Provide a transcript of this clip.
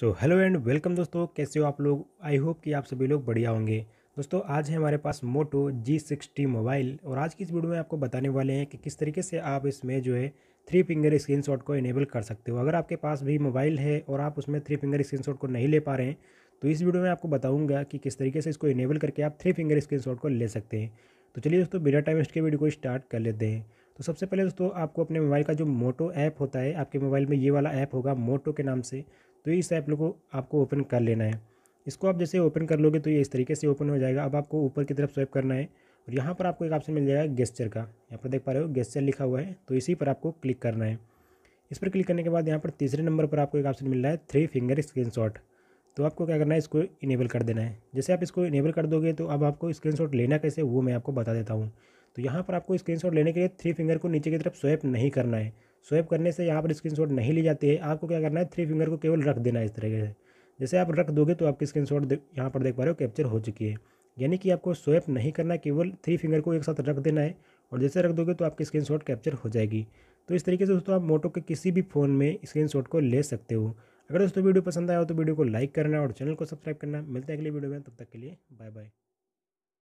so hello and welcome दोस्तों कैसे हो आप लोग आई होप कि आप सभी लोग बढ़िया होंगे दोस्तों आज है हमारे पास मोटो जी सिक्सटी मोबाइल और आज की इस वीडियो में आपको बताने वाले हैं कि किस तरीके से आप इसमें जो है थ्री फिंगर स्क्रीन शॉट को इनेबल कर सकते हो अगर आपके पास भी मोबाइल है और आप उसमें थ्री फिंगर स्क्रीन शॉट को नहीं ले पा रहे हैं तो इस वीडियो में आपको बताऊँगा कि किस तरीके से इसको इनेबल करके आप थ्री फिंगर स्क्रीन शॉट को ले सकते हैं तो चलिए दोस्तों बिना टाइम वेस्ट के वीडियो को स्टार्ट कर लेते हैं तो सबसे पहले दोस्तों आपको अपने मोबाइल का जो मोटो ऐप होता है आपके मोबाइल में ये वाला ऐप होगा मोटो के नाम से तो इस ऐप को आपको ओपन कर लेना है इसको आप जैसे ओपन कर लोगे तो ये इस तरीके से ओपन हो जाएगा अब आपको ऊपर की तरफ स्वाइप करना है और यहाँ पर आपको एक ऑप्शन मिल जाएगा गेस्चर का यहाँ पर देख पा रहे हो गेस्चर लिखा हुआ है तो इसी पर आपको क्लिक करना है इस पर क्लिक करने के बाद यहाँ पर तीसरे नंबर पर आपको एक ऑप्शन मिल रहा है थ्री फिंगर स्क्रीन तो आपको क्या करना है इसको इनेबल कर देना है जैसे आप इसको इनेबल कर दोगे तो अब आपको स्क्रीन लेना कैसे वो मैं आपको बता देता हूँ तो यहाँ पर आपको स्क्रीन लेने के लिए थ्री फिंगर को नीचे की तरफ स्वैप नहीं करना है स्वेप करने से यहाँ पर स्क्रीनशॉट नहीं ली जाती है आपको क्या करना है थ्री फिंगर को केवल रख देना है इस तरीके से जैसे आप रख दोगे तो आपकी स्क्रीन शॉट यहाँ पर देख पा रहे हो कैप्चर हो चुकी है यानी कि आपको स्वेप नहीं करना केवल थ्री फिंगर को एक साथ रख देना है और जैसे रख दोगे तो आपकी स्क्रीन शॉट कैप्चर हो जाएगी तो इस तरीके से दोस्तों आप मोटो के किसी भी फ़ोन में स्क्रीन शॉट को ले सकते हो अगर दोस्तों वीडियो पसंद आया हो तो वीडियो को लाइक करना और चैनल को सब्सक्राइब करना मिलते हैं अगली वीडियो में तब तक के लिए बाय बाय